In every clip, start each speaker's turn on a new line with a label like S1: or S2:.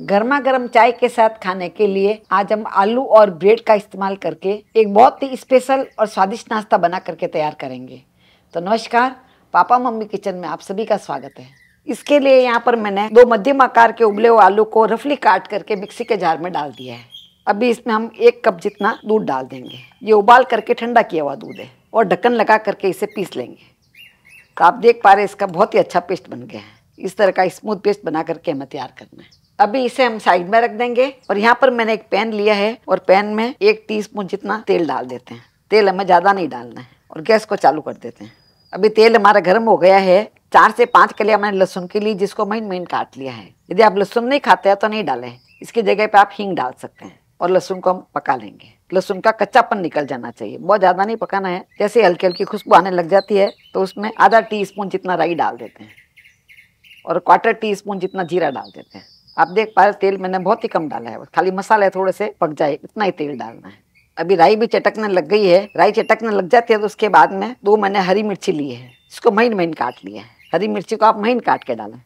S1: गर्मा गर्म चाय के साथ खाने के लिए आज हम आलू और ब्रेड का इस्तेमाल करके एक बहुत ही स्पेशल और स्वादिष्ट नाश्ता बना करके तैयार करेंगे तो नमस्कार पापा मम्मी किचन में आप सभी का स्वागत है इसके लिए यहाँ पर मैंने दो मध्यम आकार के उबले हुए आलू को रफली काट करके मिक्सी के जार में डाल दिया है अभी इसमें हम एक कप जितना दूध डाल देंगे ये उबाल करके ठंडा किया हुआ दूध है और ढक्कन लगा करके इसे पीस लेंगे तो आप देख पा रहे इसका बहुत ही अच्छा पेस्ट बन गया है इस तरह का स्मूथ पेस्ट बना करके हमें तैयार करना है अभी इसे हम साइड में रख देंगे और यहाँ पर मैंने एक पैन लिया है और पैन में एक टीस्पून जितना तेल डाल देते हैं तेल हमें ज़्यादा नहीं डालना है और गैस को चालू कर देते हैं अभी तेल हमारा गर्म हो गया है चार से पाँच लिए मैंने लहसुन की ली जिसको मैं महीन काट लिया है यदि आप लहसुन नहीं खाते हैं तो नहीं डालें इसकी जगह पर आप हींग डाल सकते हैं और लहसुन को हम पका लेंगे लहसुन का कच्चापन निकल जाना चाहिए बहुत ज़्यादा नहीं पकाना है जैसे हल्की हल्की खुशबू आने लग जाती है तो उसमें आधा टी स्पून जितना राई डाल देते हैं और क्वार्टर टी स्पून जितना जीरा डाल देते हैं आप देख पा रहे तेल मैंने बहुत ही कम डाला है खाली मसाले थोड़े से पक जाए इतना ही तेल डालना है अभी राई भी चटकने लग गई है राई चटकने लग जाती है तो उसके बाद में दो मैंने हरी मिर्ची ली है इसको महीन महीन काट लिया है हरी मिर्ची को आप महीन काट के डालें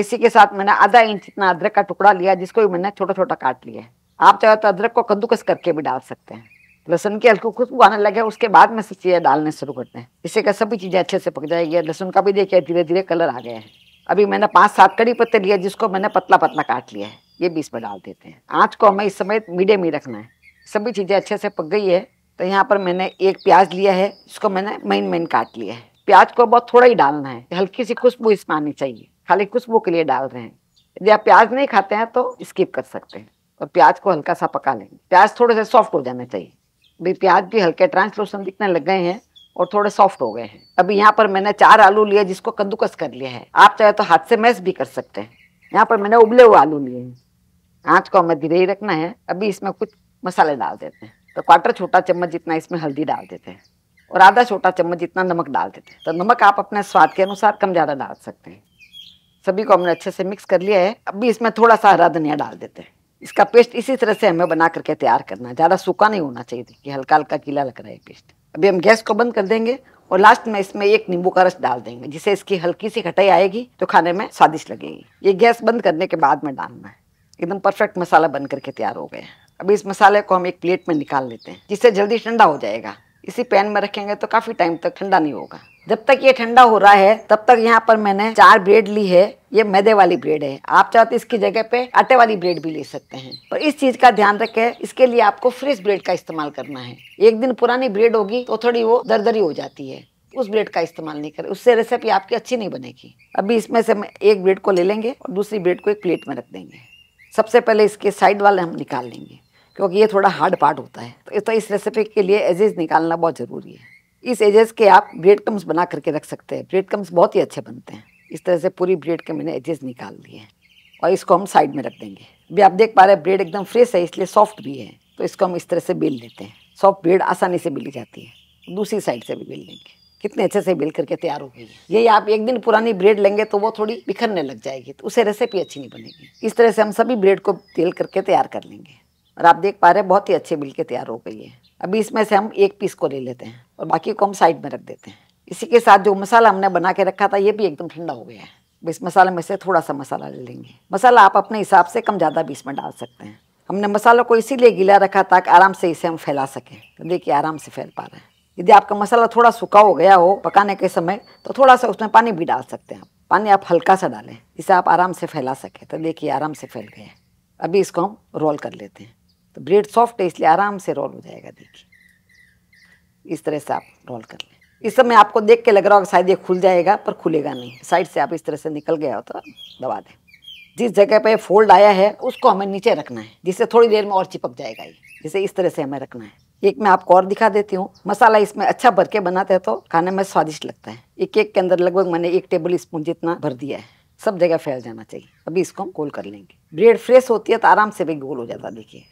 S1: इसी के साथ मैंने आधा इंच इतना अदरक का टुकड़ा लिया जिसको भी मैंने छोटा छोटा काट लिया है आप चाहे तो अदरक को कद्दूकस करके भी डाल सकते हैं लहसुन की हल्की खुशबू आने लगे उसके बाद में सब चीज़ें डालने शुरू करते हैं इससे का सभी चीज़ें अच्छे से पक जाएगी लहसुन का भी देखिए धीरे धीरे कलर आ गया है अभी मैंने पाँच सात कड़ी पत्ते लिया जिसको मैंने पतला पतला काट लिया है ये बीस में डाल देते हैं आँच को हमें इस समय मीडियम ही रखना है सभी चीज़ें अच्छे से पक गई है तो यहाँ पर मैंने एक प्याज लिया है इसको मैंने मेन मेन काट लिया है प्याज को बहुत थोड़ा ही डालना है हल्की सी खुशबू इसमें आनी चाहिए खाली खुशबू के लिए डाल रहे हैं यदि आप प्याज नहीं खाते हैं तो स्किप कर सकते हैं और प्याज को हल्का सा पका लेंगे प्याज थोड़े से सॉफ्ट हो जाना चाहिए भाई प्याज भी हल्के ट्रांसलूसन दिखने लग गए हैं और थोड़े सॉफ्ट हो गए हैं अभी यहाँ पर मैंने चार आलू लिए जिसको कद्दूकस कर लिया है आप चाहे तो हाथ से मैश भी कर सकते हैं यहाँ पर मैंने उबले हुए आलू लिए हैं आँच को हमें धीरे ही रखना है अभी इसमें कुछ मसाले डाल देते हैं तो क्वार्टर छोटा चम्मच जितना इसमें हल्दी डाल देते हैं और आधा छोटा चम्मच जितना नमक डाल देते हैं तो नमक आप अपने स्वाद के अनुसार कम ज़्यादा डाल सकते हैं सभी को हमने अच्छे से मिक्स कर लिया है अभी इसमें थोड़ा सा हरा धनिया डाल देते हैं इसका पेस्ट इसी तरह से हमें बना करके तैयार करना है ज़्यादा सूखा नहीं होना चाहिए कि हल्का हल्का गीला लग रहा है पेस्ट अभी हम गैस को बंद कर देंगे और लास्ट में इसमें एक नींबू का रस डाल देंगे जिससे इसकी हल्की सी खटाई आएगी तो खाने में स्वादिष्ट लगेगी ये गैस बंद करने के बाद में डालना है एकदम परफेक्ट मसाला बन करके तैयार हो गया अभी इस मसाले को हम एक प्लेट में निकाल लेते हैं जिससे जल्दी ठंडा हो जाएगा इसी पैन में रखेंगे तो काफ़ी टाइम तक ठंडा नहीं होगा जब तक ये ठंडा हो रहा है तब तक यहाँ पर मैंने चार ब्रेड ली है ये मैदे वाली ब्रेड है आप चाहो तो इसकी जगह पे आटे वाली ब्रेड भी ले सकते हैं पर इस चीज का ध्यान रखें इसके लिए आपको फ्रेश ब्रेड का इस्तेमाल करना है एक दिन पुरानी ब्रेड होगी तो थोड़ी वो दरदरी हो जाती है उस ब्रेड का इस्तेमाल नहीं करें उससे रेसिपी आपकी अच्छी नहीं बनेगी अभी इसमें से एक ब्रेड को ले लेंगे और दूसरी ब्रेड को एक प्लेट में रख देंगे सबसे पहले इसके साइड वाले हम निकाल लेंगे क्योंकि ये थोड़ा हार्ड पार्ट होता है तो इस रेसिपी के लिए एजेज निकालना बहुत ज़रूरी है इस एजेस के आप ब्रेड कम्स बना करके रख सकते हैं ब्रेड कम्स बहुत ही अच्छे बनते हैं इस तरह से पूरी ब्रेड के मैंने एजेस निकाल दिए हैं और इसको हम साइड में रख देंगे अभी आप देख पा रहे हैं ब्रेड एकदम फ्रेश है इसलिए सॉफ्ट भी है तो इसको हम इस तरह से बेल लेते हैं सॉफ्ट ब्रेड आसानी से मिली जाती है दूसरी साइड से भी बेल लेंगे कितने अच्छे से बेल करके तैयार हो गई है यही आप एक दिन पुरानी ब्रेड लेंगे तो वो थोड़ी बिखरने लग जाएगी तो उसे रेसिपी अच्छी नहीं बनेगी इस तरह से हम सभी ब्रेड को तेल करके तैयार कर लेंगे और आप देख पा रहे हैं बहुत ही अच्छे बिल के तैयार हो गई है अभी इसमें से हम एक पीस को ले लेते हैं और बाकी को हम साइड में रख देते हैं इसी के साथ जो मसाला हमने बना के रखा था ये भी एकदम ठंडा हो गया है इस मसाले में से थोड़ा सा मसाला ले लेंगे मसाला आप अपने हिसाब से कम ज़्यादा भी इसमें डाल सकते हैं हमने मसाला को इसीलिए गीला रखा ताकि आराम से इसे हम फैला सकें तो देखिए आराम से फैल पा रहे हैं यदि आपका मसाला थोड़ा सूखा हो गया हो पकाने के समय तो थोड़ा सा उसमें पानी भी डाल सकते हैं पानी आप हल्का सा डालें जिसे आप आराम से फैला सकें तो देखिए आराम से फैल गए अभी इसको हम रोल कर लेते हैं तो ब्रेड सॉफ्ट है इसलिए आराम से रोल हो जाएगा देखिए इस तरह से आप रोल कर लें इस समय आपको देख के लग रहा होगा शायद ये खुल जाएगा पर खुलेगा नहीं साइड से आप इस तरह से निकल गया हो तो दबा दें जिस जगह पर फोल्ड आया है उसको हमें नीचे रखना है जिससे थोड़ी देर में और चिपक जाएगा ये जिसे इस तरह से हमें रखना है एक मैं आपको और दिखा देती हूँ मसाला इसमें अच्छा भर के बनाते हैं तो खाने में स्वादिष्ट लगता है एक केक के अंदर लगभग मैंने एक टेबल स्पून जितना भर दिया है सब जगह फैल जाना चाहिए अभी इसको हम गोल कर लेंगे ब्रेड फ्रेश होती है तो आराम से भी गोल हो जाता है देखिए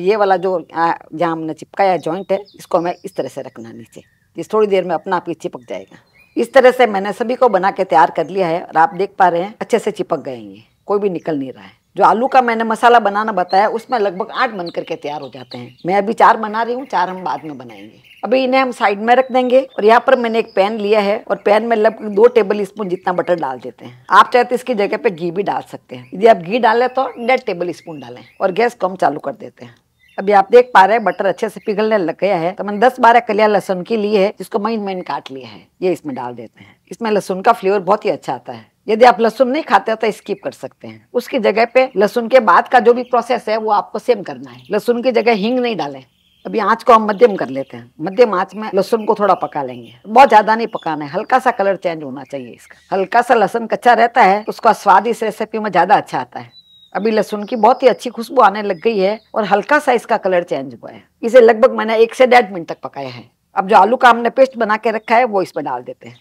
S1: ये वाला जो जहाँ हमने चिपकाया जॉइंट है इसको हमें इस तरह से रखना नीचे जिस थोड़ी देर में अपना आप ही चिपक जाएगा इस तरह से मैंने सभी को बना के तैयार कर लिया है और आप देख पा रहे हैं अच्छे से चिपक गए हैं कोई भी निकल नहीं रहा है जो आलू का मैंने मसाला बनाना बताया उसमें लगभग आठ बन करके तैयार हो जाते हैं मैं अभी चार बना रही हूँ चार हम बाद में बनाएंगे अभी इन्हें हम साइड में रख देंगे और यहाँ पर मैंने एक पैन लिया है और पैन में लगभग दो टेबल स्पून जितना बटर डाल देते हैं आप चाहे तो इसकी जगह पे घी भी डाल सकते हैं यदि आप घी डालें तो डेढ़ टेबल स्पून डालें और गैस को हम चालू कर देते हैं अभी आप देख पा रहे हैं बटर अच्छे से पिघलने लग गया है तो मैंने दस बारह कलिया लहसुन की ली है जिसको महीन महीन काट लिया है ये इसमें डाल देते हैं इसमें लहसुन का फ्लेवर बहुत ही अच्छा आता है यदि आप लहसुन नहीं खाते हो तो स्किप कर सकते हैं उसकी जगह पे लहसुन के बाद का जो भी प्रोसेस है वो आपको सेम करना है लहसुन की जगह हींग नहीं डाले अभी आँच को हम मध्यम कर लेते हैं मध्यम आँच में लहसुन को थोड़ा पका लेंगे बहुत ज्यादा नहीं पकाना है हल्का सा कलर चेंज होना चाहिए इसका हल्का सा लहसुन कच्चा रहता है उसका स्वाद इस रेसिपी में ज्यादा अच्छा आता है अभी लहसुन की बहुत ही अच्छी खुशबू आने लग गई है और हल्का सा इसका कलर चेंज हुआ है इसे लगभग मैंने एक से डेढ़ मिनट तक पकाया है अब जो आलू का हमने पेस्ट बना के रखा है वो इसमें डाल देते हैं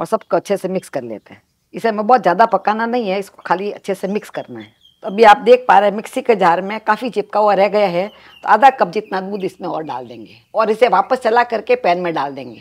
S1: और सबको अच्छे से मिक्स कर लेते हैं इसे हमें बहुत ज़्यादा पकाना नहीं है इसको खाली अच्छे से मिक्स करना है तो अभी आप देख पा रहे हैं मिक्सी के जार में काफ़ी चिपका हुआ रह गया है तो आधा कप जितना दूध इसमें और डाल देंगे और इसे वापस चला करके पैन में डाल देंगे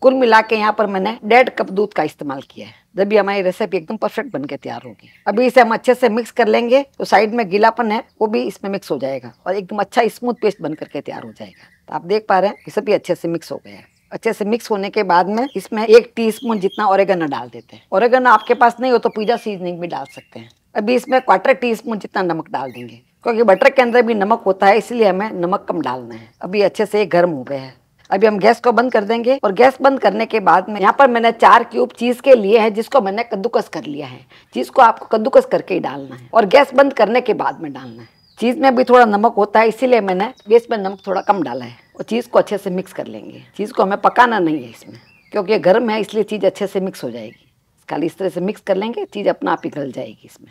S1: कुल मिला के यहाँ पर मैंने डेढ़ कप दूध का इस्तेमाल किया है जब भी हमारी रेसिपी एकदम परफेक्ट बन के तैयार होगी अभी इसे हम अच्छे से मिक्स कर लेंगे तो साइड में गीलापन है वो भी इसमें मिक्स हो जाएगा और एकदम अच्छा स्मूथ पेस्ट बन करके तैयार हो जाएगा तो आप देख पा रहे हैं ये सभी अच्छे से मिक्स हो गया है अच्छे से मिक्स होने के बाद में इसमें एक स्पून जितना ओरेगन डाल देते हैं ओरेगन आपके पास नहीं हो तो पिज्जा सीजनिंग भी डाल सकते हैं अभी इसमें क्वार्टर टी स्पून जितना नमक डाल देंगे क्योंकि बटर के अंदर भी नमक होता है इसलिए हमें नमक कम डालना है अभी अच्छे से गर्म हो गया है अभी हम गैस को बंद कर देंगे और गैस बंद करने के बाद में यहाँ पर मैंने चार क्यूब चीज के लिए है जिसको मैंने कद्दूकस कर लिया है चीज को आपको कद्दूकस करके ही डालना है और गैस बंद करने के बाद में डालना है चीज़ में भी थोड़ा नमक होता है इसीलिए मैंने गैस में नमक थोड़ा कम डाला है और चीज़ को अच्छे से मिक्स कर लेंगे चीज़ को हमें पकाना नहीं है इसमें क्योंकि गर्म है इसलिए चीज़ अच्छे से मिक्स हो जाएगी खाली इस तरह से मिक्स कर लेंगे चीज़ अपना आप पिघल जाएगी इसमें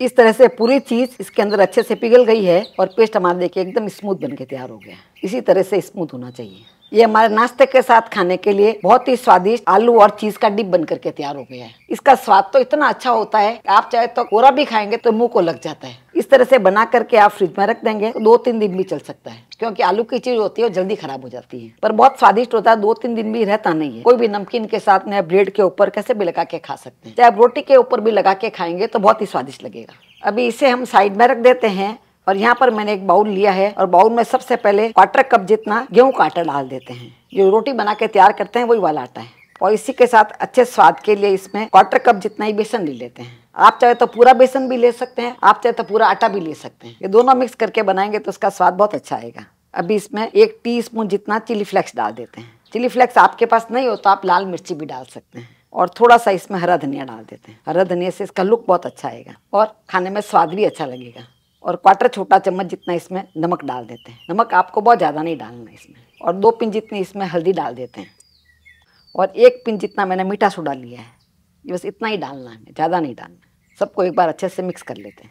S1: इस तरह से पूरी चीज़ इसके अंदर अच्छे से पिघल गई है और पेस्ट हमारे देखिए एकदम स्मूथ बन के तैयार हो गया है इसी तरह से स्मूथ होना चाहिए ये हमारे नाश्ते के साथ खाने के लिए बहुत ही स्वादिष्ट आलू और चीज का डिप बन करके तैयार हो गया है इसका स्वाद तो इतना अच्छा होता है आप चाहे तो कोरा भी खाएंगे तो मुंह को लग जाता है इस तरह से बना करके आप फ्रिज में रख देंगे तो दो तीन दिन भी चल सकता है क्योंकि आलू की चीज होती है वो जल्दी खराब हो जाती है पर बहुत स्वादिष्ट होता है दो तीन दिन भी रहता नहीं है कोई भी नमकीन के साथ में ब्रेड के ऊपर कैसे भी लगा के खा सकते हैं चाहे आप रोटी के ऊपर भी लगा के खाएंगे तो बहुत ही स्वादिष्ट लगेगा अभी इसे हम साइड में रख देते हैं और यहाँ पर मैंने एक बाउल लिया है और बाउल में सबसे पहले क्वार्टर कप जितना गेहूं का आटा डाल देते हैं जो रोटी बना के तैयार करते हैं वही वाला आटा है और इसी के साथ अच्छे स्वाद के लिए इसमें क्वार्टर कप जितना ही बेसन ले लेते हैं आप चाहे तो पूरा बेसन भी ले सकते हैं आप चाहे तो पूरा आटा भी ले सकते हैं ये दोनों मिक्स करके बनाएंगे तो उसका स्वाद बहुत अच्छा आएगा अभी इसमें एक स्पून जितना चिली फ्लेक्स डाल देते हैं चिली फ्लेक्स आपके पास नहीं हो तो आप लाल मिर्ची भी डाल सकते हैं और थोड़ा सा इसमें हरा धनिया डाल देते हैं हरा धनिया से इसका लुक बहुत अच्छा आएगा और खाने में स्वाद भी अच्छा लगेगा और क्वार्टर छोटा चम्मच जितना इसमें नमक डाल देते हैं नमक आपको बहुत ज़्यादा नहीं डालना इसमें और दो पिन जितनी इसमें हल्दी डाल देते हैं और एक पिन जितना मैंने मीठा सोडा लिया है ये बस इतना ही डालना है ज़्यादा नहीं डालना सबको एक बार अच्छे से मिक्स कर लेते हैं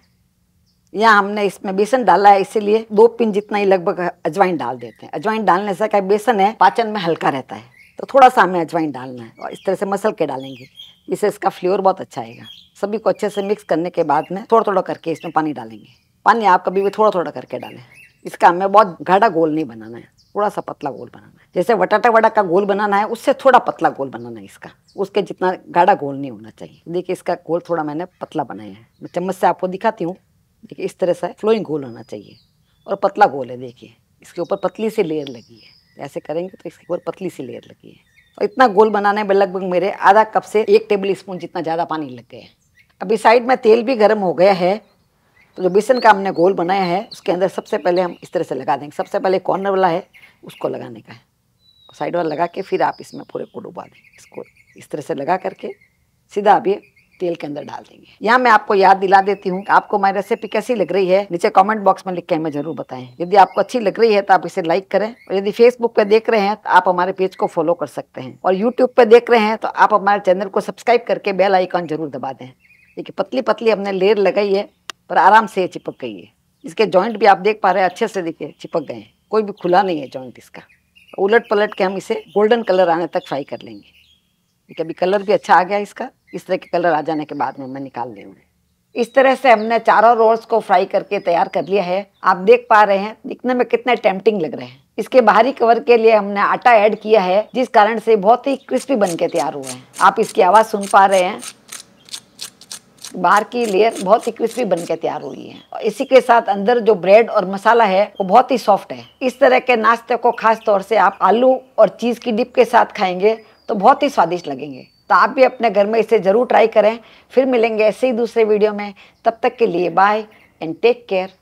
S1: यहाँ हमने इसमें बेसन डाला है इसीलिए दो पिन जितना ही लगभग अजवाइन डाल देते हैं अजवाइन डालने से क्या बेसन है पाचन में हल्का रहता है तो थोड़ा सा हमें अजवाइन डालना है और इस तरह से मसल के डालेंगे इससे इसका फ्लेवर बहुत अच्छा आएगा सभी को अच्छे से मिक्स करने के बाद में थोड़ा थोड़ा करके इसमें पानी डालेंगे पानी आप कभी भी थोड़ा थोड़ा करके डालें इसका हमें बहुत गाढ़ा गोल नहीं बनाना है थोड़ा सा पतला गोल बनाना है जैसे वटाटा वड़ा का गोल बनाना है उससे थोड़ा पतला गोल बनाना है इसका उसके जितना गाढ़ा गोल नहीं होना चाहिए देखिए इसका गोल थोड़ा मैंने पतला बनाया है मैं चम्मच से आपको दिखाती हूँ देखिए इस तरह से फ्लोइंग गोल होना चाहिए और पतला गोल है देखिए इसके ऊपर पतली सी लेयर लगी है ऐसे करेंगे तो इसके ऊपर पतली सी लेयर लगी है और इतना गोल बनाने में लगभग मेरे आधा कप से एक टेबल स्पून जितना ज़्यादा पानी लग गया है अभी साइड में तेल भी गर्म हो गया है तो जो बेसन का हमने गोल बनाया है उसके अंदर सबसे पहले हम इस तरह से लगा देंगे सबसे पहले कॉर्नर वाला है उसको लगाने का है साइड वाला लगा के फिर आप इसमें पूरे को डुबा दें इसको इस तरह से लगा करके सीधा आप ये तेल के अंदर डाल देंगे यहाँ मैं आपको याद दिला देती हूँ आपको हमारी रेसिपी कैसी लग रही है नीचे कमेंट बॉक्स में लिख के हमें जरूर बताएं यदि आपको अच्छी लग रही है तो आप इसे लाइक करें और यदि फेसबुक पे देख रहे हैं तो आप हमारे पेज को फॉलो कर सकते हैं और यूट्यूब पे देख रहे हैं तो आप हमारे चैनल को सब्सक्राइब करके बेल आइकॉन जरूर दबा दें देखिए पतली पतली हमने लेर लगाई है पर आराम से चिपक गई है इसके जॉइंट भी आप देख पा रहे हैं अच्छे से देखिए चिपक गए हैं कोई भी खुला नहीं है जॉइंट इसका उलट पलट के हम इसे गोल्डन कलर आने तक फ्राई कर लेंगे ठीक है अभी कलर भी अच्छा आ गया इसका इस तरह के कलर आ जाने के बाद में मैं निकाल लेंगे इस तरह से हमने चारों रोल्स को फ्राई करके तैयार कर लिया है आप देख पा रहे हैं दिखने में कितने टेम्पटिंग लग रहे हैं इसके बाहरी कवर के लिए हमने आटा ऐड किया है जिस कारण से बहुत ही क्रिस्पी बन के तैयार हुए हैं आप इसकी आवाज़ सुन पा रहे हैं बाहर की लेयर बहुत ही क्रिस्पी बन के तैयार हुई है और इसी के साथ अंदर जो ब्रेड और मसाला है वो बहुत ही सॉफ्ट है इस तरह के नाश्ते को खास तौर से आप आलू और चीज़ की डिप के साथ खाएंगे तो बहुत ही स्वादिष्ट लगेंगे तो आप भी अपने घर में इसे ज़रूर ट्राई करें फिर मिलेंगे ऐसे ही दूसरे वीडियो में तब तक के लिए बाय एंड टेक केयर